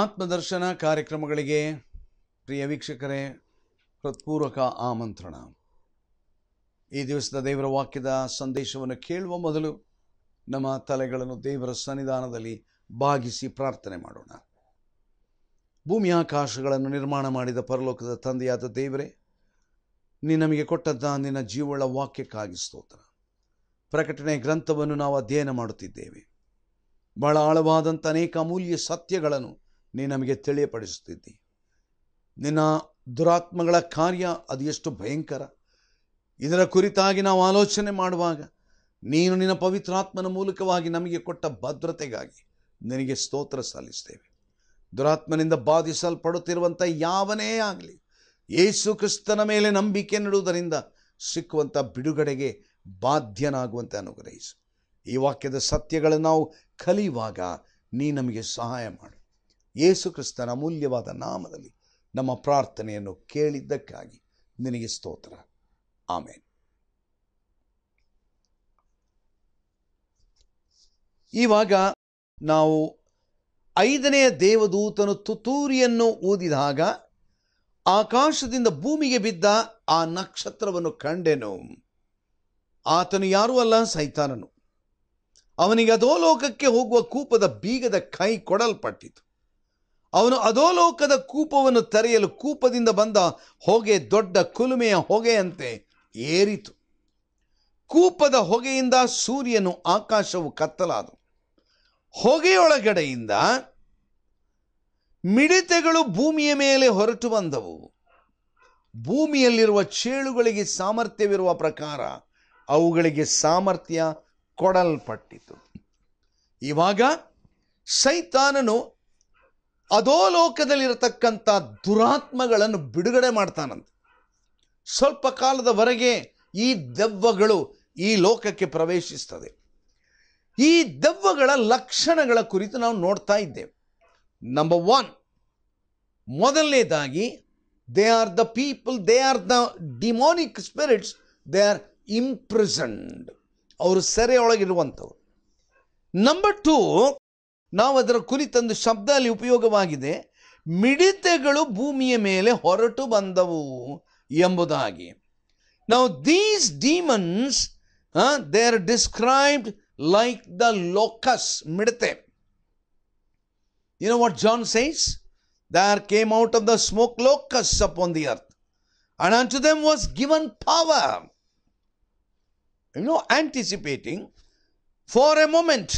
ಆತ್ಮದರ್ಶನ ಕಾರ್ಯಕ್ರಮಗಳಿಗೆ ಪ್ರಿಯ ವೀಕ್ಷಕರೇ ಹೃತ್ಪೂರ್ವಕ ಆಮಂತ್ರಣ ಈ ದಿವಸದ ದೇವರ ವಾಕ್ಯದ ಸಂದೇಶವನ್ನು ಕೇಳುವ ಮೊದಲು ನಮ್ಮ ತಲೆಗಳನ್ನು ದೇವರ ಸನ್ನಿಧಾನದಲ್ಲಿ ಭಾಗಿಸಿ ಪ್ರಾರ್ಥನೆ ಮಾಡೋಣ ಭೂಮಿ ಆಕಾಶಗಳನ್ನು ನಿರ್ಮಾಣ ಮಾಡಿದ ಪರಲೋಕದ ತಂದೆಯಾದ ದೇವರೇ ನೀ ನಮಗೆ ಕೊಟ್ಟದ್ದ ನಿನ್ನ ಜೀವಳ ವಾಕ್ಯಕ್ಕಾಗಿ ಸ್ತೋತ್ರ ಪ್ರಕಟಣೆ ಗ್ರಂಥವನ್ನು ನಾವು ಅಧ್ಯಯನ ಮಾಡುತ್ತಿದ್ದೇವೆ ಬಹಳ ಆಳವಾದಂಥ ಅನೇಕ ಅಮೂಲ್ಯ ಸತ್ಯಗಳನ್ನು ನೀ ನಮಗೆ ತಿಳಿಯಪಡಿಸುತ್ತಿದ್ದಿ ನಿನ್ನ ದುರಾತ್ಮಗಳ ಕಾರ್ಯ ಅದು ಎಷ್ಟು ಭಯಂಕರ ಇದರ ಕುರಿತಾಗಿ ನಾವು ಆಲೋಚನೆ ಮಾಡುವಾಗ ನೀನು ನಿನ್ನ ಪವಿತ್ರಾತ್ಮನ ಮೂಲಕವಾಗಿ ನಮಗೆ ಕೊಟ್ಟ ಭದ್ರತೆಗಾಗಿ ನಿನಗೆ ಸ್ತೋತ್ರ ಸಲ್ಲಿಸ್ತೇವೆ ದುರಾತ್ಮನಿಂದ ಬಾಧಿಸಲ್ಪಡುತ್ತಿರುವಂಥ ಯಾವನೇ ಆಗಲಿ ಯೇಸು ಕ್ರಿಸ್ತನ ಮೇಲೆ ನಂಬಿಕೆ ನೀಡುವುದರಿಂದ ಸಿಕ್ಕುವಂಥ ಬಿಡುಗಡೆಗೆ ಬಾಧ್ಯನಾಗುವಂತೆ ಅನುಗ್ರಹಿಸು ಈ ವಾಕ್ಯದ ಸತ್ಯಗಳನ್ನು ನಾವು ಕಲಿಯುವಾಗ ನೀ ನಮಗೆ ಸಹಾಯ ಮಾಡು ಯೇಸುಕ್ರಿಸ್ತನ ಅಮೂಲ್ಯವಾದ ನಾಮದಲ್ಲಿ ನಮ್ಮ ಪ್ರಾರ್ಥನೆಯನ್ನು ಕೇಳಿದ್ದಕ್ಕಾಗಿ ನಿನಗೆ ಸ್ತೋತ್ರ ಆಮೇಲೆ ಇವಾಗ ನಾವು ಐದನೆಯ ದೇವದೂತನು ತುತೂರಿಯನ್ನು ಊದಿದಾಗ ಆಕಾಶದಿಂದ ಭೂಮಿಗೆ ಬಿದ್ದ ಆ ನಕ್ಷತ್ರವನ್ನು ಕಂಡೆನು ಆತನು ಯಾರೂ ಅಲ್ಲ ಸೈತಾನನು ಅವನಿಗೆ ಅಧೋಲೋಕಕ್ಕೆ ಹೋಗುವ ಕೂಪದ ಬೀಗದ ಕೈ ಕೊಡಲ್ಪಟ್ಟಿತು ಅವನು ಅಧೋಲೋಕದ ಕೂಪವನ್ನು ತರೆಯಲು ಕೂಪದಿಂದ ಬಂದ ಹೊಗೆ ದೊಡ್ಡ ಕುಲುಮೆಯ ಹೊಗೆಯಂತೆ ಏರಿತು ಕೂಪದ ಹೊಗೆಯಿಂದ ಸೂರ್ಯನು ಆಕಾಶವು ಕತ್ತಲಾದು ಹೊಗೆಯೊಳಗಡೆಯಿಂದ ಮಿಡಿತೆಗಳು ಭೂಮಿಯ ಮೇಲೆ ಹೊರಟು ಬಂದವು ಭೂಮಿಯಲ್ಲಿರುವ ಚೇಳುಗಳಿಗೆ ಸಾಮರ್ಥ್ಯವಿರುವ ಪ್ರಕಾರ ಅವುಗಳಿಗೆ ಸಾಮರ್ಥ್ಯ ಕೊಡಲ್ಪಟ್ಟಿತು ಇವಾಗ ಸೈತಾನನು ಅಧೋಲೋಕದಲ್ಲಿರತಕ್ಕಂಥ ದುರಾತ್ಮಗಳನ್ನು ಬಿಡುಗಡೆ ಮಾಡ್ತಾನಂತೆ ಸ್ವಲ್ಪ ಕಾಲದವರೆಗೆ ಈ ದೆವ್ವಗಳು ಈ ಲೋಕಕ್ಕೆ ಪ್ರವೇಶಿಸ್ತದೆ ಈ ದೆವ್ವಗಳ ಲಕ್ಷಣಗಳ ಕುರಿತು ನಾವು ನೋಡ್ತಾ ಇದ್ದೇವೆ ನಂಬರ್ ಒನ್ ಮೊದಲನೇದಾಗಿ they are the people they are the demonic spirits they are imprisoned ಅವರು ಸೆರೆಯೊಳಗಿರುವಂಥವ್ರು ನಂಬರ್ ಟೂ ನಾವು ಅದರ ಕುರಿತಂದು ಶಬ್ದ ಅಲ್ಲಿ ಉಪಯೋಗವಾಗಿದೆ ಮಿಡಿತೆಗಳು ಭೂಮಿಯ ಮೇಲೆ ಹೊರಟು ಬಂದವು ಎಂಬುದಾಗಿ ನಾವು these demons they are described like the locust ಮಿಡತೆ you what John says there came out of the smoke locust upon the earth and to them was given power you know anticipating for a moment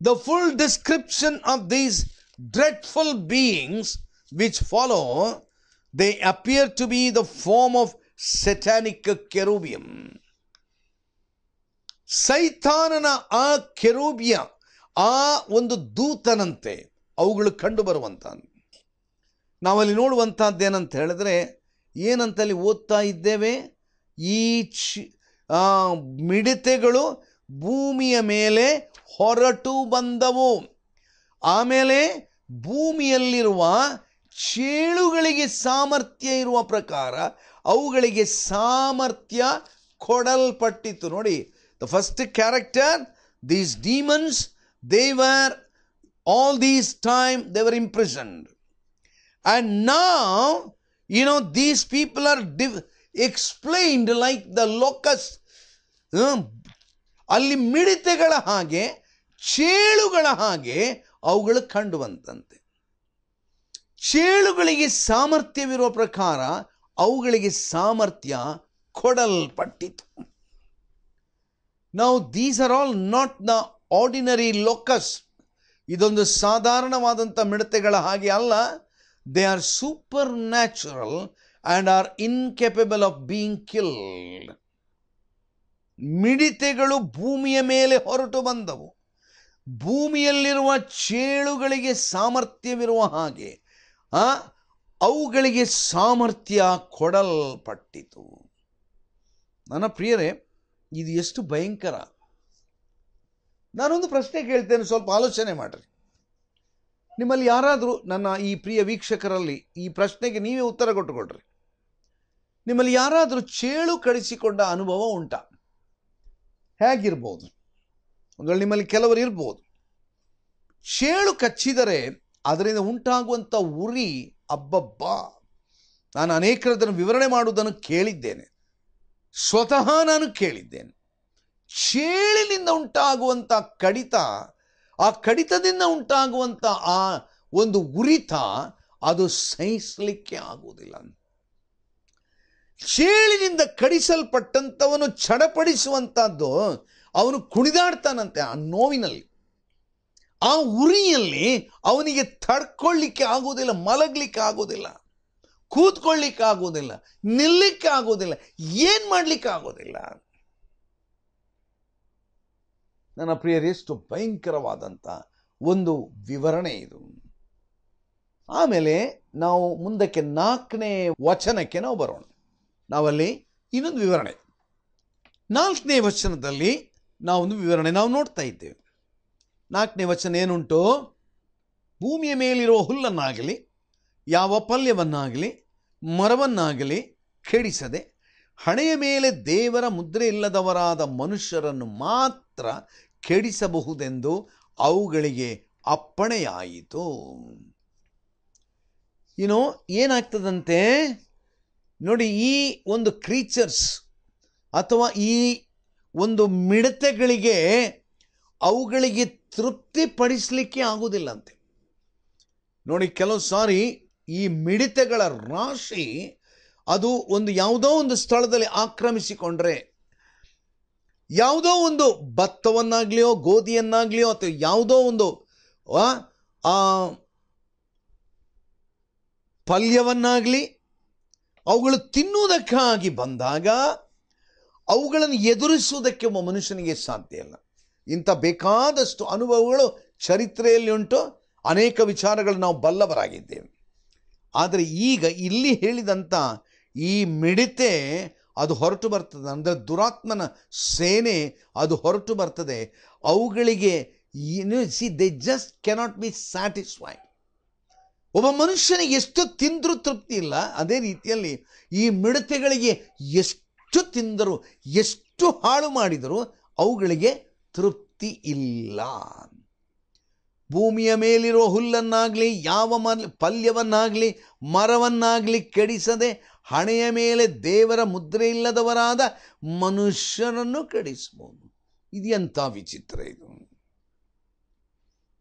The full description of these dreadful beings which follow, they appear to be the form of satanic cherubim. ಸೈತಾನನ ಆ ಕೆರೂಬಿಯ ಆ ಒಂದು ದೂತನಂತೆ ಅವುಗಳು ಕಂಡು ಬರುವಂಥ ನಾವಲ್ಲಿ ನೋಡುವಂಥದ್ದೇನಂತ ಹೇಳಿದ್ರೆ ಏನಂತ ಅಲ್ಲಿ ಓದ್ತಾ ಇದ್ದೇವೆ ಈ ಚಿ ಮಿಡತೆಗಳು ಭೂಮಿಯ ಮೇಲೆ ಹೊರಟು ಬಂದವು ಆಮೇಲೆ ಭೂಮಿಯಲ್ಲಿರುವ ಚೇಳುಗಳಿಗೆ ಸಾಮರ್ಥ್ಯ ಇರುವ ಪ್ರಕಾರ ಅವುಗಳಿಗೆ ಸಾಮರ್ಥ್ಯ ಕೊಡಲ್ಪಟ್ಟಿತ್ತು ನೋಡಿ the first character these demons they they were all these time they they were imprisoned and ನಾವ್ you know these people are the explained like the locust ಅಲ್ಲಿ ಮಿಡತೆಗಳ ಹಾಗೆ ಚೇಳುಗಳ ಹಾಗೆ ಅವುಗಳು ಕಂಡು ಚೇಳುಗಳಿಗೆ ಸಾಮರ್ಥ್ಯವಿರುವ ಪ್ರಕಾರ ಅವುಗಳಿಗೆ ಸಾಮರ್ಥ್ಯ ಕೊಡಲ್ಪಟ್ಟಿತು ನಾವು these are all not the ordinary locust ಇದೊಂದು ಸಾಧಾರಣವಾದಂಥ ಮಿಡತೆಗಳ ಹಾಗೆ ಅಲ್ಲ they are super natural and are incapable of being killed ಮಿಡಿತೆಗಳು ಭೂಮಿಯ ಮೇಲೆ ಹೊರಟು ಬಂದವು ಭೂಮಿಯಲ್ಲಿರುವ ಚೇಳುಗಳಿಗೆ ಸಾಮರ್ಥ್ಯವಿರುವ ಹಾಗೆ ಅವುಗಳಿಗೆ ಸಾಮರ್ಥ್ಯ ಕೊಡಲ್ಪಟ್ಟಿತು ನನ್ನ ಪ್ರಿಯರೇ ಇದು ಎಷ್ಟು ಭಯಂಕರ ನಾನೊಂದು ಪ್ರಶ್ನೆ ಕೇಳ್ತೇನೆ ಸ್ವಲ್ಪ ಆಲೋಚನೆ ಮಾಡಿರಿ ನಿಮ್ಮಲ್ಲಿ ಯಾರಾದರೂ ನನ್ನ ಈ ಪ್ರಿಯ ವೀಕ್ಷಕರಲ್ಲಿ ಈ ಪ್ರಶ್ನೆಗೆ ನೀವೇ ಉತ್ತರ ಕೊಟ್ಟುಕೊಡ್ರಿ ನಿಮ್ಮಲ್ಲಿ ಯಾರಾದರೂ ಚೇಳು ಕಡಿಸಿಕೊಂಡ ಅನುಭವ ಉಂಟಾ ಹೇಗಿರ್ಬೋದು ಒಂದು ನಿಮ್ಮಲ್ಲಿ ಕೆಲವರು ಇರ್ಬೋದು ಚೇಳು ಕಚ್ಚಿದರೆ ಅದರಿಂದ ಉಂಟಾಗುವಂಥ ಉರಿ ಅಬ್ಬಬ್ಬಾ ನಾನು ಅನೇಕರದನ್ನು ವಿವರಣೆ ಮಾಡುವುದನ್ನು ಕೇಳಿದ್ದೇನೆ ಸ್ವತಃ ನಾನು ಕೇಳಿದ್ದೇನೆ ಚೇಳಿನಿಂದ ಉಂಟಾಗುವಂಥ ಕಡಿತ ಆ ಕಡಿತದಿಂದ ಉಂಟಾಗುವಂಥ ಆ ಒಂದು ಉರಿತ ಅದು ಸಹಿಸಲಿಕ್ಕೆ ಆಗುವುದಿಲ್ಲ ಅಂತ ಚೇಳಿನಿಂದ ಕಡಿಸಲ್ಪಟ್ಟಂಥವನು ಚಡಪಡಿಸುವಂಥದ್ದು ಅವನು ಕುಣಿದಾಡ್ತಾನಂತೆ ಆ ನೋವಿನಲ್ಲಿ ಆ ಉರಿಯಲ್ಲಿ ಅವನಿಗೆ ತಡ್ಕೊಳ್ಳಿಕ್ಕೆ ಆಗೋದಿಲ್ಲ ಮಲಗಲಿಕ್ಕೆ ಆಗೋದಿಲ್ಲ ಕೂತ್ಕೊಳ್ಳಿಕ್ಕೆ ಆಗೋದಿಲ್ಲ ನಿಲ್ಲಕ್ಕೆ ಆಗೋದಿಲ್ಲ ಏನು ಮಾಡ್ಲಿಕ್ಕೆ ಆಗೋದಿಲ್ಲ ನನ್ನ ಪ್ರಿಯರೆಷ್ಟು ಭಯಂಕರವಾದಂಥ ಒಂದು ವಿವರಣೆ ಇದು ಆಮೇಲೆ ನಾವು ಮುಂದಕ್ಕೆ ನಾಲ್ಕನೇ ವಚನಕ್ಕೆ ನಾವು ಬರೋಣ ನಾವಲ್ಲಿ ಇನ್ನೊಂದು ವಿವರಣೆ ನಾಲ್ಕನೇ ವಚನದಲ್ಲಿ ನಾವೊಂದು ವಿವರಣೆ ನಾವು ನೋಡ್ತಾ ಇದ್ದೇವೆ ನಾಲ್ಕನೇ ವಚನ ಏನುಂಟು ಭೂಮಿಯ ಮೇಲಿರುವ ಹುಲ್ಲನ್ನಾಗಲಿ ಯಾವ ಪಲ್ಯವನ್ನಾಗಲಿ ಮರವನ್ನಾಗಲಿ ಕೆಡಿಸದೆ ಹಣೆಯ ಮೇಲೆ ದೇವರ ಮುದ್ರೆ ಇಲ್ಲದವರಾದ ಮನುಷ್ಯರನ್ನು ಮಾತ್ರ ಕೆಡಿಸಬಹುದೆಂದು ಅವುಗಳಿಗೆ ಅಪ್ಪಣೆಯಾಯಿತು ಇನ್ನು ಏನಾಗ್ತದಂತೆ ನೋಡಿ ಈ ಒಂದು ಕ್ರೀಚರ್ಸ್ ಅಥವಾ ಈ ಒಂದು ಮಿಡತೆಗಳಿಗೆ ಅವುಗಳಿಗೆ ತೃಪ್ತಿಪಡಿಸಲಿಕ್ಕೆ ಆಗುವುದಿಲ್ಲಂತೆ ನೋಡಿ ಕೆಲವು ಸಾರಿ ಈ ಮಿಡಿತೆಗಳ ರಾಶಿ ಅದು ಒಂದು ಯಾವುದೋ ಒಂದು ಸ್ಥಳದಲ್ಲಿ ಆಕ್ರಮಿಸಿಕೊಂಡ್ರೆ ಯಾವುದೋ ಒಂದು ಭತ್ತವನ್ನಾಗಲಿಯೋ ಗೋಧಿಯನ್ನಾಗಲಿಯೋ ಅಥವಾ ಯಾವುದೋ ಒಂದು ಪಲ್ಯವನ್ನಾಗಲಿ ಅವುಗಳು ತಿನ್ನುವುದಕ್ಕಾಗಿ ಬಂದಾಗ ಅವುಗಳನ್ನು ಎದುರಿಸುವುದಕ್ಕೆ ಒಬ್ಬ ಮನುಷ್ಯನಿಗೆ ಸಾಧ್ಯ ಇಲ್ಲ ಇಂಥ ಬೇಕಾದಷ್ಟು ಅನುಭವಗಳು ಚರಿತ್ರೆಯಲ್ಲಿ ಉಂಟು ಅನೇಕ ವಿಚಾರಗಳು ನಾವು ಬಲ್ಲವರಾಗಿದ್ದೇವೆ ಆದರೆ ಈಗ ಇಲ್ಲಿ ಹೇಳಿದಂಥ ಈ ಮಿಡಿತೆ ಅದು ಹೊರಟು ಬರ್ತದೆ ಅಂದರೆ ದುರಾತ್ಮನ ಸೇನೆ ಅದು ಹೊರಟು ಬರ್ತದೆ ಅವುಗಳಿಗೆ see they just cannot be satisfy ಒಬ್ಬ ಮನುಷ್ಯನಿಗೆ ಎಷ್ಟು ತಿಂದರೂ ತೃಪ್ತಿ ಇಲ್ಲ ಅದೇ ರೀತಿಯಲ್ಲಿ ಈ ಮಿಡತೆಗಳಿಗೆ ಎಷ್ಟು ತಿಂದರೂ ಎಷ್ಟು ಹಾಳು ಮಾಡಿದರೂ ಅವುಗಳಿಗೆ ತೃಪ್ತಿ ಇಲ್ಲ ಭೂಮಿಯ ಮೇಲಿರುವ ಹುಲ್ಲನ್ನಾಗಲಿ ಯಾವ ಮರ ಪಲ್ಯವನ್ನಾಗಲಿ ಮರವನ್ನಾಗಲಿ ಕೆಡಿಸದೆ ಹಣೆಯ ಮೇಲೆ ದೇವರ ಮುದ್ರೆ ಇಲ್ಲದವರಾದ ಮನುಷ್ಯನನ್ನು ಕೆಡಿಸ್ಬೋದು ಇದು ಎಂಥ ವಿಚಿತ್ರ ಇದು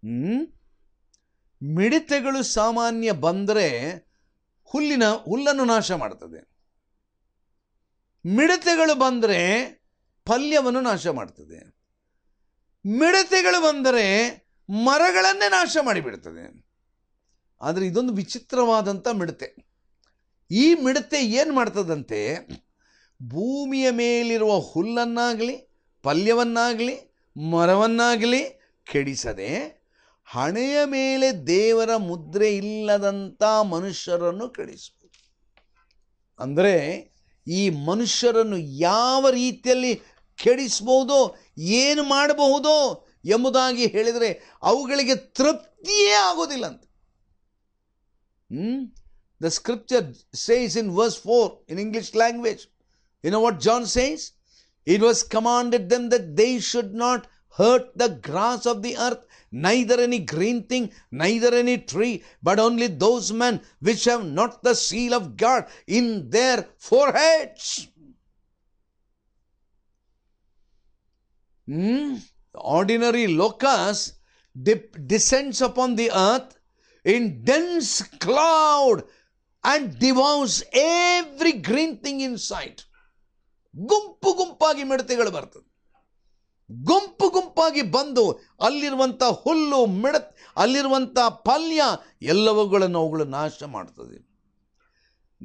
ಹ್ಞೂ ಮಿಡತೆಗಳು ಸಾಮಾನ್ಯ ಬಂದರೆ ಹುಲ್ಲಿನ ಹುಲ್ಲನ್ನು ನಾಶ ಮಾಡ್ತದೆ ಮಿಡತೆಗಳು ಬಂದರೆ ಪಲ್ಯವನ್ನು ನಾಶ ಮಾಡ್ತದೆ ಮಿಡತೆಗಳು ಬಂದರೆ ಮರಗಳನ್ನೇ ನಾಶ ಮಾಡಿಬಿಡ್ತದೆ ಆದರೆ ಇದೊಂದು ವಿಚಿತ್ರವಾದಂಥ ಮಿಡತೆ ಈ ಮಿಡತೆ ಏನು ಮಾಡ್ತದಂತೆ ಭೂಮಿಯ ಮೇಲಿರುವ ಹುಲ್ಲನ್ನಾಗಲಿ ಪಲ್ಯವನ್ನಾಗಲಿ ಮರವನ್ನಾಗಲಿ ಕೆಡಿಸದೆ ಹಣೆಯ ಮೇಲೆ ದೇವರ ಮುದ್ರೆ ಇಲ್ಲದಂಥ ಮನುಷ್ಯರನ್ನು ಕಳಿಸಬೇಕು ಅಂದರೆ ಈ ಮನುಷ್ಯರನ್ನು ಯಾವ ರೀತಿಯಲ್ಲಿ ಕೆಡಿಸಬಹುದು ಏನು ಮಾಡಬಹುದೋ ಎಂಬುದಾಗಿ ಹೇಳಿದರೆ ಅವುಗಳಿಗೆ ತೃಪ್ತಿಯೇ ಆಗೋದಿಲ್ಲ ಅಂತ the scripture says in verse four in English language in what John says it was commanded them that they should not hurt the grass of the earth, neither any green thing, neither any tree, but only those men which have not the seal of God in their foreheads. Hmm? Ordinary locust dip, descends upon the earth in dense cloud and devours every green thing in sight ಗುಂಪು ಗುಂಪಾಗಿ ಮಿಡತೆಗಳು ಬರ್ತದೆ ಗುಂಪು ಗುಂಪಾಗಿ ಬಂದು ಅಲ್ಲಿರುವಂಥ ಹುಲ್ಲು ಮಿಡತ್ ಅಲ್ಲಿರುವಂಥ ಪಲ್ಯ ಎಲ್ಲವುಗಳನ್ನು ಅವುಗಳು ನಾಶ ಮಾಡ್ತದೆ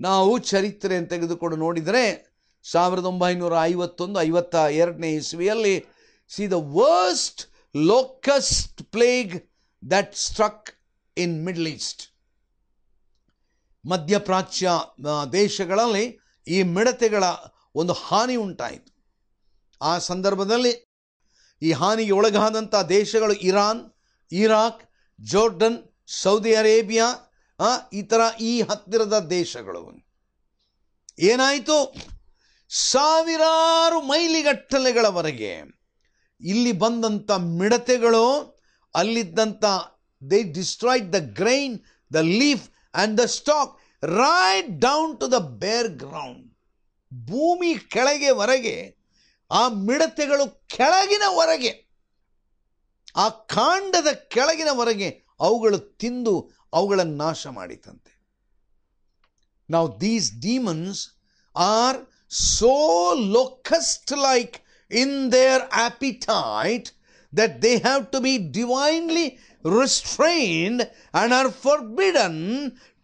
ನಾವು ಚರಿತ್ರೆಯನ್ನು ತೆಗೆದುಕೊಂಡು ನೋಡಿದರೆ ಸಾವಿರದ ಒಂಬೈನೂರ ಐವತ್ತೊಂದು ಐವತ್ತ ಎರಡನೇ ಇಸ್ವಿಯಲ್ಲಿ see the worst locust plague that struck in middle east ಮಧ್ಯಪ್ರಾಚ್ಯ ದೇಶಗಳಲ್ಲಿ ಈ ಮಿಡತೆಗಳ ಒಂದು ಹಾನಿ ಉಂಟಾಯಿತು ಆ ಸಂದರ್ಭದಲ್ಲಿ ಈ ಹಾನಿಗೆ ಒಳಗಾದಂಥ ದೇಶಗಳು Iran Iraq Jordan Saudi Arabia ಈ ಥರ ಈ ಹತ್ತಿರದ ದೇಶಗಳು ಏನಾಯಿತು ಸಾವಿರಾರು ಮೈಲಿಗಟ್ಟಲೆಗಳವರೆಗೆ ಇಲ್ಲಿ ಬಂದಂಥ ಮಿಡತೆಗಳು ಅಲ್ಲಿದ್ದಂಥ they destroyed the grain the leaf and the stalk right down to the bare ground ಭೂಮಿ ಕೆಳಗೆವರೆಗೆ ಆ ಮಿಡತೆಗಳು ಕೆಳಗಿನವರೆಗೆ ಆ ಕಾಂಡದ ಕೆಳಗಿನವರೆಗೆ ಅವುಗಳು ತಿಂದು ಅವುಗಳನ್ನು ನಾಶ ಮಾಡಿತಂತೆ ನಾವು these demons are so locust like in their appetite that they have to be divinely restrained and are forbidden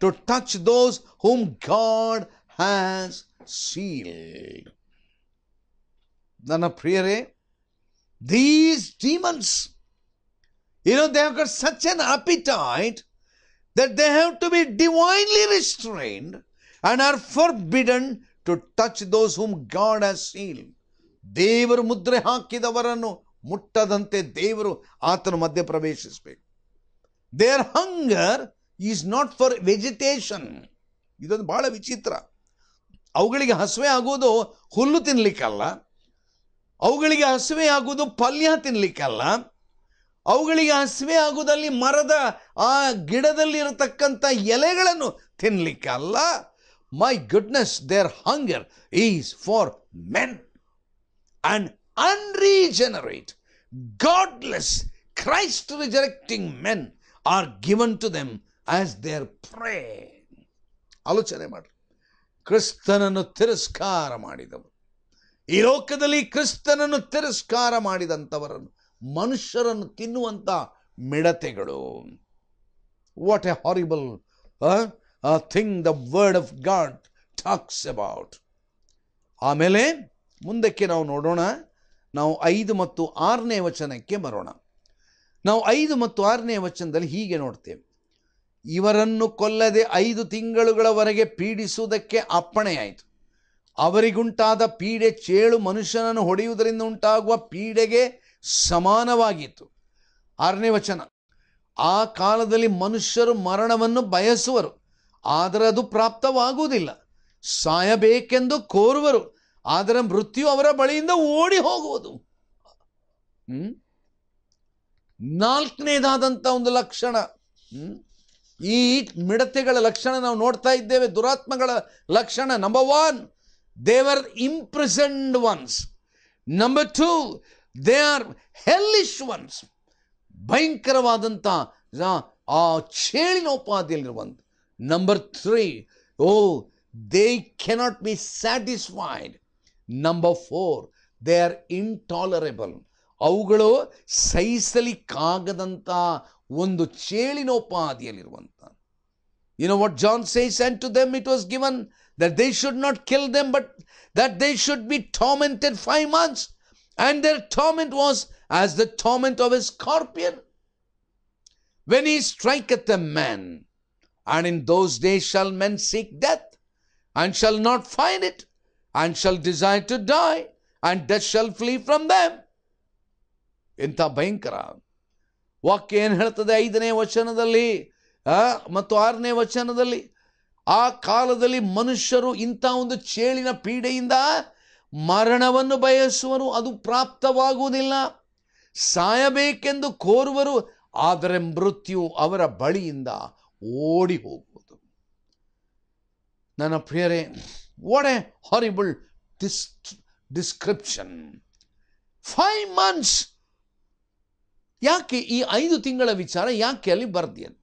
to touch those whom God has sealed. ನನ್ನ ಪ್ರಿಯರೇ ದೀಸ್ ಡೀಮನ್ಸ್ ಇನ್ನೊಂದು they have such an appetite that they have to be divinely restrained and are forbidden to touch those whom God has seal ದೇವರು ಮುದ್ರೆ ಹಾಕಿದವರನ್ನು ಮುಟ್ಟದಂತೆ ದೇವರು ಆತನ ಮಧ್ಯೆ ಪ್ರವೇಶಿಸಬೇಕು their hunger is not for vegetation ಇದೊಂದು ಭಾಳ ವಿಚಿತ್ರ ಅವುಗಳಿಗೆ ಹಸುವೆ ಆಗುವುದು ಹುಲ್ಲು ತಿನ್ನಲಿಕ್ಕಲ್ಲ ಅವುಗಳಿಗೆ ಹಸಿವೆ ಆಗುವುದು ಪಲ್ಯ ತಿನ್ನಲಿಕ್ಕಲ್ಲ ಅವುಗಳಿಗೆ ಹಸಿವೆ ಆಗುವುದಲ್ಲಿ ಮರದ ಆ ಗಿಡದಲ್ಲಿರತಕ್ಕಂಥ ಎಲೆಗಳನ್ನು ತಿನ್ನಲಿಕ್ಕಲ್ಲ my goodness their hunger is for men and unregenerate godless Christ rejecting men are given to them as their prey ಆಲೋಚನೆ ಮಾಡಿ ಕ್ರಿಸ್ತನನ್ನು ತಿರಸ್ಕಾರ ಮಾಡಿದವರು ಈ ಲೋಕದಲ್ಲಿ ಕ್ರಿಸ್ತನನ್ನು ತಿರಸ್ಕಾರ ಮಾಡಿದಂಥವರನ್ನು ಮನುಷ್ಯರನ್ನು ತಿನ್ನುವಂಥ ಮಿಡತೆಗಳು what a horrible thing the word of God talks about ಆಮೇಲೆ ಮುಂದಕ್ಕೆ ನಾವು ನೋಡೋಣ ನಾವು ಐದು ಮತ್ತು ಆರನೇ ವಚನಕ್ಕೆ ಬರೋಣ ನಾವು ಐದು ಮತ್ತು ಆರನೇ ವಚನದಲ್ಲಿ ಹೀಗೆ ನೋಡ್ತೇವೆ ಇವರನ್ನು ಕೊಲ್ಲದೆ ಐದು ತಿಂಗಳುಗಳವರೆಗೆ ಪೀಡಿಸುವುದಕ್ಕೆ ಅಪ್ಪಣೆಯಾಯಿತು ಅವರಿಗುಂಟಾದ ಪೀಡೆ ಚೇಳು ಮನುಷ್ಯನನ್ನು ಹೊಡೆಯುವುದರಿಂದ ಉಂಟಾಗುವ ಪೀಡೆಗೆ ಸಮಾನವಾಗಿತ್ತು ಆರನೇ ವಚನ ಆ ಕಾಲದಲ್ಲಿ ಮನುಷ್ಯರು ಮರಣವನ್ನು ಬಯಸುವರು ಆದರೆ ಅದು ಪ್ರಾಪ್ತವಾಗುವುದಿಲ್ಲ ಸಾಯಬೇಕೆಂದು ಕೋರುವರು ಆದರೆ ಮೃತ್ಯು ಅವರ ಬಳಿಯಿಂದ ಓಡಿ ಹೋಗುವುದು ನಾಲ್ಕನೇದಾದಂಥ ಒಂದು ಲಕ್ಷಣ ಈ ಮಿಡತೆಗಳ ಲಕ್ಷಣ ನಾವು ನೋಡ್ತಾ ಇದ್ದೇವೆ ದುರಾತ್ಮಗಳ ಲಕ್ಷಣ number one they were imprisoned ones. Number two they are hellish ones ಭಯಂಕರವಾದಂಥ ಆ ಚೇಳಿನೋಪಾದಿಯಲ್ಲಿರುವಂಥ number three oh they cannot be satisfied number four they are intolerable ಅವುಗಳು ಸಹಿಸಲಿಕ್ಕಾಗದಂಥ ಒಂದು ಚೇಳಿನೋಪಾದಿಯಲ್ಲಿರುವಂಥ you know what John says and to them it was given that they should not kill them, but that they should be tormented five months. And their torment was as the torment of a scorpion. When he striketh a man, and in those days shall men seek death, and shall not find it, and shall desire to die, and death shall flee from them. ಇಂಥ ಭಯಂಕರ ವಾಕ್ಯ ಏನು ಹೇಳ್ತದೆ ಐದನೇ ವಚನದಲ್ಲಿ ಮತ್ತು ಆರನೇ ವಚನದಲ್ಲಿ ಆ ಕಾಲದಲ್ಲಿ ಮನುಷ್ಯರು ಇಂಥ ಒಂದು ಚೇಳಿನ ಪೀಡೆಯಿಂದ ಮರಣವನ್ನು ಬಯಸುವರು ಅದು ಪ್ರಾಪ್ತವಾಗುವುದಿಲ್ಲ ಸಾಯಬೇಕೆಂದು ಕೋರುವರು ಆದರೆ ಮೃತ್ಯು ಅವರ ಬಳಿಯಿಂದ ಓಡಿ ಹೋಗುವುದು ನನ್ನ ಪ್ರಿಯರೇ what a horrible dis description five months ಯಾಕೆ ಈ ಐದು ತಿಂಗಳ ವಿಚಾರ ಯಾಕೆ ಅಲ್ಲಿ ಬರ್ದಿಯನ್ನು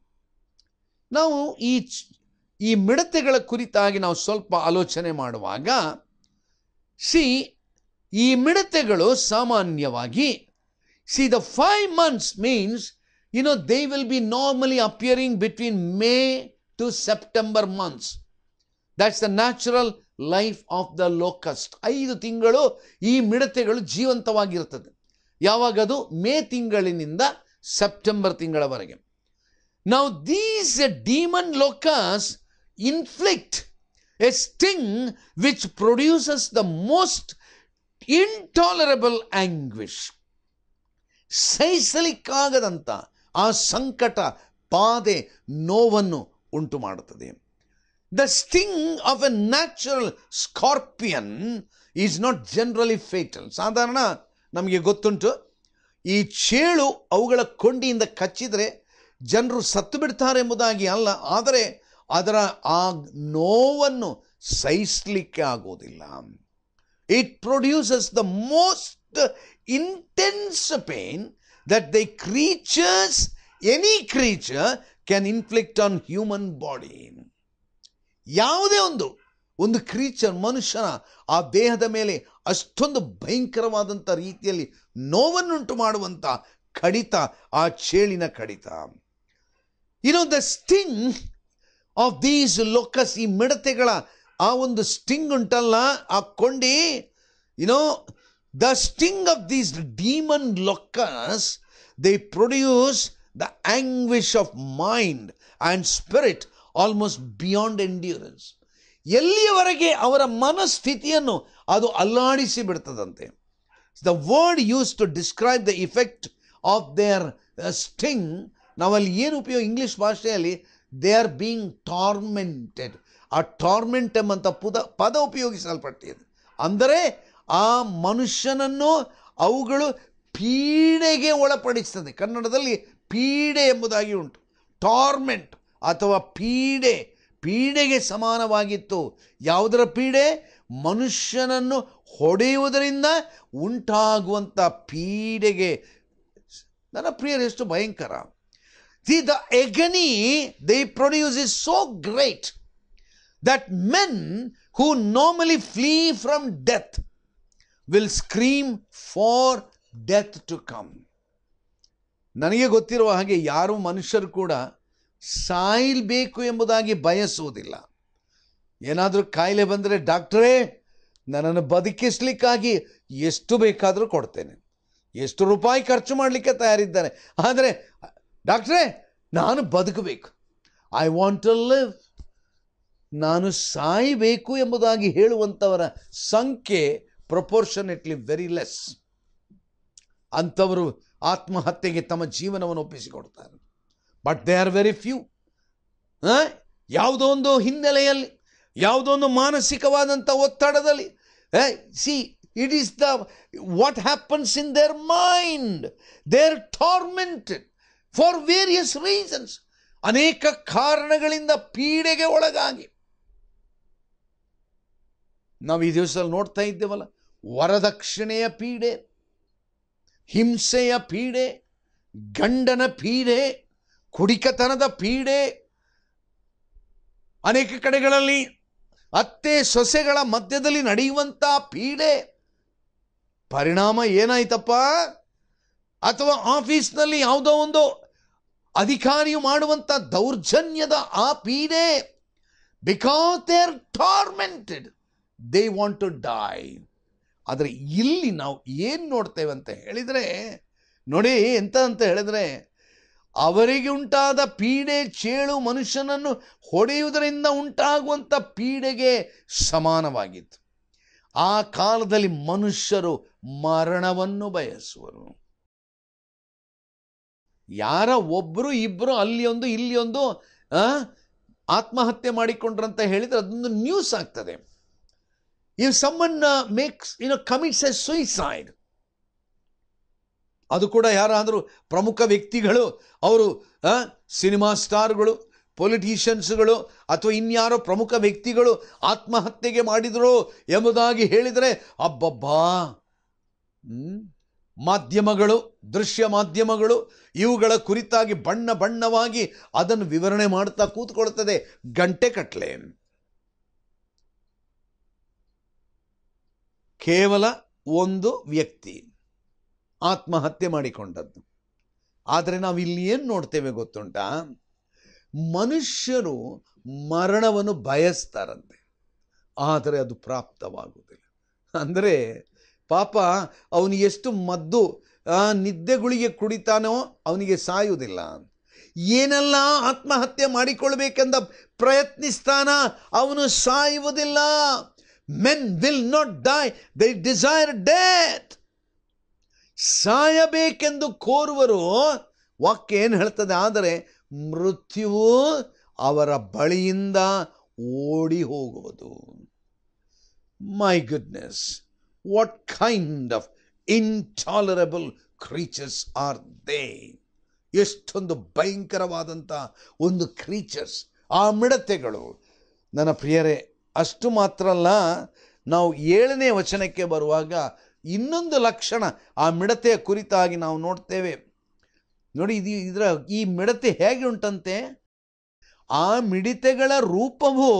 ನಾವು ಈ ಈ ಮಿಡತೆಗಳ ಕುರಿತಾಗಿ ನಾವು ಸ್ವಲ್ಪ ಆಲೋಚನೆ ಮಾಡುವಾಗ ಸಿ ಈ ಮಿಡತೆಗಳು ಸಾಮಾನ್ಯವಾಗಿ see the five months means you know they will be normally appearing between May to September months that's the natural life of the locust ಐದು ತಿಂಗಳು ಈ ಮಿಡತೆಗಳು ಯಾವಾಗ ಅದು ಮೇ ತಿಂಗಳಿನಿಂದ ಸೆಪ್ಟೆಂಬರ್ ತಿಂಗಳವರೆಗೆ ನಾವು these a demon locust inflict a sting which produces the most intolerable anguish ಸಹಿಸಲಿಕ್ಕಾಗದಂಥ ಆ ಸಂಕಟ ಬಾಧೆ ನೋವನ್ನು ಉಂಟು ಮಾಡುತ್ತದೆ the sting of a natural scorpion is not generally fatal ಸಾಧಾರಣ ನಮಗೆ ಗೊತ್ತುಂಟು ಈ ಚೇಳು ಅವುಗಳ ಕೊಂಡಿಯಿಂದ ಕಚ್ಚಿದರೆ ಜನರು ಸತ್ತು ಬಿಡ್ತಾರೆ ಎಂಬುದಾಗಿ ಅಲ್ಲ ಆದರೆ ಅದರ ಆ ನೋವನ್ನು ಸಹಿಸಲಿಕ್ಕೆ ಆಗೋದಿಲ್ಲ it produces the most intense pain that the creatures any creature can inflict on human body ಯಾವುದೇ ಒಂದು ಒಂದು ಕ್ರೀಚರ್ ಮನುಷ್ಯನ ಆ ದೇಹದ ಮೇಲೆ ಅಷ್ಟೊಂದು ಭಯಂಕರವಾದಂಥ ರೀತಿಯಲ್ಲಿ ನೋವನ್ನುಂಟು ಮಾಡುವಂಥ ಕಡಿತ ಆ ಚೇಳಿನ ಕಡಿತ ಇನ್ನೊಂದು the sting of these locust ಈ ಮಿಡತೆಗಳ ಆ ಒಂದು ಸ್ಟಿಂಗ್ ಉಂಟಲ್ಲ ಆ ಕೊಂಡಿ you know the sting of these demon locust they produce the anguish of mind and spirit almost beyond endurance ಎಲ್ಲಿಯವರೆಗೆ ಅವರ ಮನಸ್ಥಿತಿಯನ್ನು ಅದು ಅಲ್ಲಾಡಿಸಿ ಬಿಡ್ತದಂತೆ the word use to describe the effect of their sting ನಾವಲ್ಲಿ ಏನು ಉಪಯೋಗ ಇಂಗ್ಲೀಷ್ ಭಾಷೆಯಲ್ಲಿ ದೇ ಆರ್ ಬೀಯಿಂಗ್ ಟಾರ್ಮೆಂಟೆಡ್ ಆ ಟಾರ್ಮೆಂಟ್ ಎಂಬಂಥ ಪದ ಪದ ಉಪಯೋಗಿಸಲ್ಪಟ್ಟಿದೆ ಅಂದರೆ ಆ ಮನುಷ್ಯನನ್ನು ಅವುಗಳು ಪೀಡೆಗೆ ಒಳಪಡಿಸ್ತದೆ ಕನ್ನಡದಲ್ಲಿ ಪೀಡೆ ಎಂಬುದಾಗಿ ಉಂಟು ಟಾರ್ಮೆಂಟ್ ಅಥವಾ ಪೀಡೆ ಪೀಡೆಗೆ ಸಮಾನವಾಗಿತ್ತು ಯಾವುದರ ಪೀಡೆ ಮನುಷ್ಯನನ್ನು ಹೊಡೆಯುವುದರಿಂದ ಉಂಟಾಗುವಂಥ ಪೀಡೆಗೆ ನನ್ನ ಪ್ರಿಯರು ಎಷ್ಟು ಭಯಂಕರ See, the agony they produce is so great that men who normally flee from death will scream for death to come. ನನಗೆ ಗೊತ್ತಿರುವ ಹಾಗೆ ಯಾರು ಮನುಷ್ಯರು ಕೂಡ ಬೇಕು ಎಂಬುದಾಗಿ ಬಯಸುವುದಿಲ್ಲ ಏನಾದರೂ ಕಾಯಿಲೆ ಬಂದರೆ ಡಾಕ್ಟ್ರೇ ನನ್ನನ್ನು ಬದುಕಿಸ್ಲಿಕ್ಕಾಗಿ ಎಷ್ಟು ಬೇಕಾದರೂ ಕೊಡ್ತೇನೆ ಎಷ್ಟು ರೂಪಾಯಿ ಖರ್ಚು ಮಾಡಲಿಕ್ಕೆ ತಯಾರಿದ್ದಾರೆ ಆದರೆ ಡಾಕ್ಟ್ರೇ ನಾನು ಬದುಕಬೇಕು ಐ ವಾಂಟ್ ಟು ಲಿವ್ ನಾನು ಸಾಯಬೇಕು ಎಂಬುದಾಗಿ ಹೇಳುವಂಥವರ ಸಂಖ್ಯೆ ಪ್ರೊಪೋರ್ಷನೇಟ್ಲಿ ವೆರಿ ಲೆಸ್ ಅಂಥವರು ಆತ್ಮಹತ್ಯೆಗೆ ತಮ್ಮ ಜೀವನವನ್ನು ಒಪ್ಪಿಸಿಕೊಡ್ತಾರೆ but they are very few ಯಾವುದೋ ಒಂದು ಹಿನ್ನೆಲೆಯಲ್ಲಿ ಯಾವುದೋ ಒಂದು ಮಾನಸಿಕವಾದಂಥ ಒತ್ತಡದಲ್ಲಿ see it is the what happens in their mind they are tormented for various reasons ಅನೇಕ ಕಾರಣಗಳಿಂದ ಪೀಡೆಗೆ ಒಳಗಾಗಿ ನಾವು ಈ ದಿವಸದಲ್ಲಿ ನೋಡ್ತಾ ಇದ್ದೇವಲ್ಲ ವರದಕ್ಷಿಣೆಯ ಪೀಡೆ ಹಿಂಸೆಯ ಪೀಡೆ ಗಂಡನ ಪೀಡೆ ಕುಡಿಕತನದ ಪೀಡೆ ಅನೇಕ ಕಡೆಗಳಲ್ಲಿ ಅತ್ತೆ ಸೊಸೆಗಳ ಮಧ್ಯದಲ್ಲಿ ನಡೆಯುವಂಥ ಪೀಡೆ ಪರಿಣಾಮ ಏನಾಯ್ತಪ್ಪ ಅಥವಾ ಆಫೀಸ್ನಲ್ಲಿ ಯಾವುದೋ ಒಂದು ಅಧಿಕಾರಿಯು ಮಾಡುವಂಥ ದೌರ್ಜನ್ಯದ ಆ ಪೀಡೆ because they are tormented they want to die ಆದರೆ ಇಲ್ಲಿ ನಾವು ಏನು ನೋಡ್ತೇವೆ ಅಂತ ಹೇಳಿದರೆ ನೋಡಿ ಎಂತ ಅಂತ ಹೇಳಿದರೆ ಅವರಿಗೆ ಉಂಟಾದ ಪೀಡೆ ಚೇಳು ಮನುಷ್ಯನನ್ನು ಹೊಡೆಯುವುದರಿಂದ ಉಂಟಾಗುವಂಥ ಪೀಡೆಗೆ ಸಮಾನವಾಗಿತ್ತು ಆ ಕಾಲದಲ್ಲಿ ಮನುಷ್ಯರು ಮರಣವನ್ನು ಬಯಸುವರು ಯಾರ ಒಬ್ಬರು ಇಬ್ಬರು ಅಲ್ಲಿ ಒಂದು ಇಲ್ಲಿ ಒಂದು ಆತ್ಮಹತ್ಯೆ ಮಾಡಿಕೊಂಡ್ರಂತ ಹೇಳಿದರೆ ಅದೊಂದು ನ್ಯೂಸ್ ಆಗ್ತದೆ if someone makes a commits a suicide ಅದು ಕೂಡ ಯಾರಾದರೂ ಪ್ರಮುಖ ವ್ಯಕ್ತಿಗಳು ಅವರು ಸಿನಿಮಾ ಸ್ಟಾರ್ಗಳು ಪೊಲಿಟೀಷಿಯನ್ಸ್ಗಳು ಅಥವಾ ಇನ್ಯಾರೋ ಪ್ರಮುಖ ವ್ಯಕ್ತಿಗಳು ಆತ್ಮಹತ್ಯೆಗೆ ಮಾಡಿದರು ಎಂಬುದಾಗಿ ಹೇಳಿದರೆ ಅಬ್ಬಬ್ಬಾ ಹ್ಞೂ ಮಾಧ್ಯಮಗಳು ದೃಶ್ಯ ಮಾಧ್ಯಮಗಳು ಇವುಗಳ ಕುರಿತಾಗಿ ಬಣ್ಣ ಬಣ್ಣವಾಗಿ ಅದನ್ನು ವಿವರಣೆ ಮಾಡ್ತಾ ಕೂತ್ಕೊಳ್ತದೆ ಗಂಟೆ ಕಟ್ಲೆ ಕೇವಲ ಒಂದು ವ್ಯಕ್ತಿ ಆತ್ಮಹತ್ಯೆ ಮಾಡಿಕೊಂಡದ್ದು ಆದರೆ ನಾವು ಇಲ್ಲಿ ಏನು ನೋಡ್ತೇವೆ ಗೊತ್ತುಂಟಾ ಮನುಷ್ಯರು ಮರಣವನ್ನು ಬಯಸ್ತಾರಂತೆ ಆದರೆ ಅದು ಪ್ರಾಪ್ತವಾಗುವುದಿಲ್ಲ ಅಂದರೆ ಪಾಪ ಅವನು ಎಷ್ಟು ಮದ್ದು ನಿದ್ದೆಗುಳಿಗೆ ಕುಡಿತಾನೋ ಅವನಿಗೆ ಸಾಯುವುದಿಲ್ಲ ಏನೆಲ್ಲ ಆತ್ಮಹತ್ಯೆ ಮಾಡಿಕೊಳ್ಬೇಕೆಂದ ಪ್ರಯತ್ನಿಸ್ತಾನ ಅವನು ಸಾಯುವುದಿಲ್ಲ men will not die they desire death ಸಾಯಬೇಕೆಂದು ಕೋರುವರು ವಾಕ್ಯ ಏನು ಹೇಳ್ತದೆ ಆದರೆ ಮೃತ್ಯುವು ಅವರ ಬಳಿಯಿಂದ ಓಡಿ ಹೋಗುವುದು my goodness What kind of intolerable creatures are they ಎಷ್ಟೊಂದು ಭಯಂಕರವಾದಂಥ ಒಂದು ಕ್ರೀಚರ್ಸ್ ಆ ಮಿಡತೆಗಳು ನನ್ನ ಪ್ರಿಯರೇ ಅಷ್ಟು ಮಾತ್ರ ಅಲ್ಲ ನಾವು ಏಳನೇ ವಚನಕ್ಕೆ ಬರುವಾಗ ಇನ್ನೊಂದು ಲಕ್ಷಣ ಆ ಮಿಡತೆಯ ಕುರಿತಾಗಿ ನಾವು ನೋಡ್ತೇವೆ ನೋಡಿ ಇದು ಇದರ ಈ ಮಿಡತೆ ಹೇಗೆ ಉಂಟಂತೆ ಆ ಮಿಡಿತೆಗಳ ರೂಪವು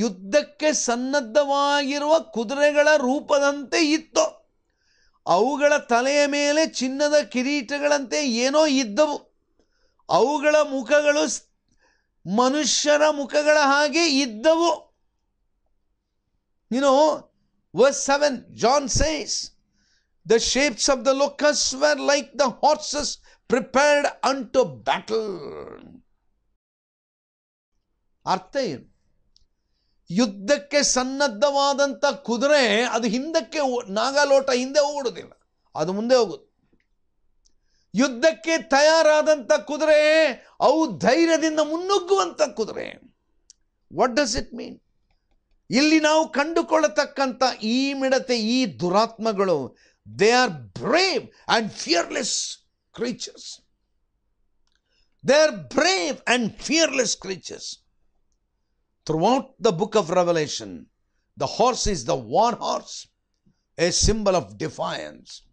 ಯುದ್ಧಕ್ಕೆ ಸನ್ನದ್ಧವಾಗಿರುವ ಕುದುರೆಗಳ ರೂಪದಂತೆ ಇತ್ತು ಅವುಗಳ ತಲೆಯ ಮೇಲೆ ಚಿನ್ನದ ಕಿರೀಟಗಳಂತೆ ಏನೋ ಇದ್ದವು ಅವುಗಳ ಮುಖಗಳು ಮನುಷ್ಯರ ಮುಖಗಳ ಹಾಗೆ ಇದ್ದವು ನೀನು verse seven John says the shapes of the the were like like horses prepared prepared battle battle ಅರ್ಥ ಏನು ಯುದ್ಧಕ್ಕೆ ಸನ್ನದ್ಧವಾದಂಥ ಕುದುರೆ ಅದು ಹಿಂದಕ್ಕೆ ನಾಗಾಲೋಟ ಹಿಂದೆ ಓಡುವುದಿಲ್ಲ ಅದು ಮುಂದೆ ಹೋಗುದು ಯುದ್ಧಕ್ಕೆ ತಯಾರಾದಂಥ ಕುದುರೆ ಅವು ಧೈರ್ಯದಿಂದ ಮುನ್ನುಗ್ಗುವಂಥ ಕುದುರೆ ವಾಟ್ ಡಸ್ ಇಟ್ ಮೀನ್ ಇಲ್ಲಿ ನಾವು ಕಂಡುಕೊಳ್ಳತಕ್ಕಂಥ ಈ ಮಿಡತೆ ಈ ದುರಾತ್ಮಗಳು they are brave and fearless creatures they are brave and fearless creatures throughout the book of Revelation, the horse is the war horse, a symbol of defiance.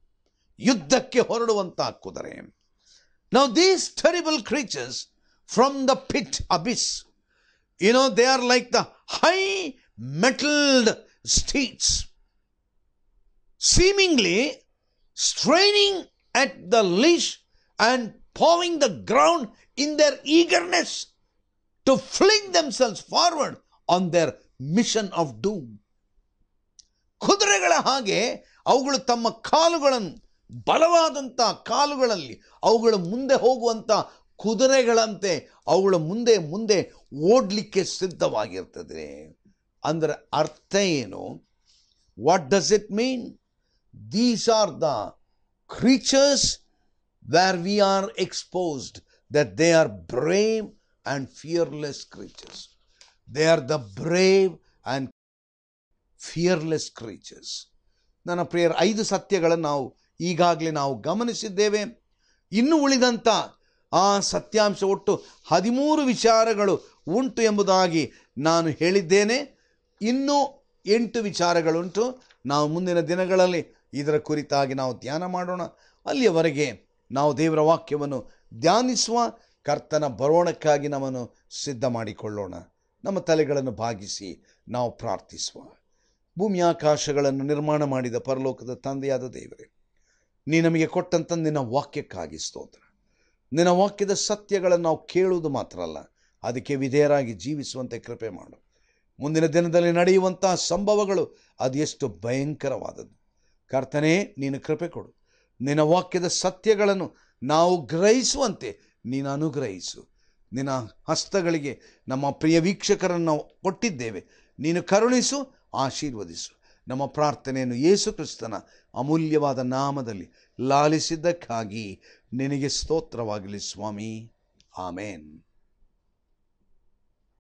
Yuddhakke horaduvanta kudare. Now, these terrible creatures from the pit abyss, you know, they are like the high metalled steeds, seemingly straining at the leash and pawing the ground in their eagerness to fling themselves forward on their mission of doom ಕುದುರೆಗಳ ಹಾಗೆ ಅವುಗಳು ತಮ್ಮ ಕಾಲುಗಳನ್ನು ಬಲವಾದಂಥ ಕಾಲುಗಳಲ್ಲಿ ಅವುಗಳ ಮುಂದೆ ಹೋಗುವಂಥ ಕುದುರೆಗಳಂತೆ ಅವುಗಳ ಮುಂದೆ ಮುಂದೆ ಓಡಲಿಕ್ಕೆ ಸಿದ್ಧವಾಗಿರ್ತದೆ ಅಂದರೆ ಅರ್ಥ ಏನು what does it mean these are the creatures where we are exposed that they are brave and fearless creatures they are the brave and fearless creatures ನನ್ನ ಪ್ರಿಯರ್ ಐದು ಸತ್ಯಗಳನ್ನು ನಾವು ಈಗಾಗಲೇ ನಾವು ಗಮನಿಸಿದ್ದೇವೆ ಇನ್ನು ಉಳಿದಂಥ ಆ ಸತ್ಯಾಂಶ ಒಟ್ಟು ಹದಿಮೂರು ವಿಚಾರಗಳು ಉಂಟು ಎಂಬುದಾಗಿ ನಾನು ಹೇಳಿದ್ದೇನೆ ಇನ್ನೂ ಎಂಟು ವಿಚಾರಗಳುಂಟು ನಾವು ಮುಂದಿನ ದಿನಗಳಲ್ಲಿ ಇದರ ಕುರಿತಾಗಿ ನಾವು ಧ್ಯಾನ ಮಾಡೋಣ ಅಲ್ಲಿಯವರೆಗೆ ನಾವು ದೇವರ ವಾಕ್ಯವನ್ನು ಧ್ಯಾನಿಸುವ ಕರ್ತನ ಬರೋಣಕ್ಕಾಗಿ ನಮ್ಮನ್ನು ಸಿದ್ಧ ಮಾಡಿಕೊಳ್ಳೋಣ ನಮ್ಮ ತಲೆಗಳನ್ನು ಭಾಗಿಸಿ ನಾವು ಪ್ರಾರ್ಥಿಸುವ ಭೂಮಿ ಆಕಾಶಗಳನ್ನು ನಿರ್ಮಾಣ ಮಾಡಿದ ಪರಲೋಕದ ತಂದೆಯಾದ ದೇವರೇ ನೀ ನಮಗೆ ಕೊಟ್ಟಂತ ನಿನ್ನ ವಾಕ್ಯಕ್ಕಾಗಿ ಸ್ತೋತ್ರ ನಿನ್ನ ವಾಕ್ಯದ ಸತ್ಯಗಳನ್ನು ನಾವು ಕೇಳುವುದು ಮಾತ್ರ ಅಲ್ಲ ಅದಕ್ಕೆ ವಿಧೇಯರಾಗಿ ಜೀವಿಸುವಂತೆ ಕೃಪೆ ಮಾಡು ಮುಂದಿನ ದಿನದಲ್ಲಿ ನಡೆಯುವಂತಹ ಸಂಭವಗಳು ಅದು ಎಷ್ಟು ಭಯಂಕರವಾದದ್ದು ಕರ್ತನೇ ನೀನು ಕೃಪೆ ಕೊಡು ನಿನ್ನ ವಾಕ್ಯದ ಸತ್ಯಗಳನ್ನು ನಾವು ಗ್ರಹಿಸುವಂತೆ ನೀನು ಅನುಗ್ರಹಿಸು ನಿನ್ನ ಹಸ್ತಗಳಿಗೆ ನಮ್ಮ ಪ್ರಿಯ ವೀಕ್ಷಕರನ್ನು ಕೊಟ್ಟಿದ್ದೇವೆ ನೀನು ಕರುಣಿಸು ಆಶೀರ್ವದಿಸು ನಮ್ಮ ಪ್ರಾರ್ಥನೆಯನ್ನು ಯೇಸು ಕ್ರಿಸ್ತನ ಅಮೂಲ್ಯವಾದ ನಾಮದಲ್ಲಿ ಲಾಲಿಸಿದ್ದಕ್ಕಾಗಿ ನಿನಗೆ ಸ್ತೋತ್ರವಾಗಲಿ ಸ್ವಾಮಿ ಆಮೇನ್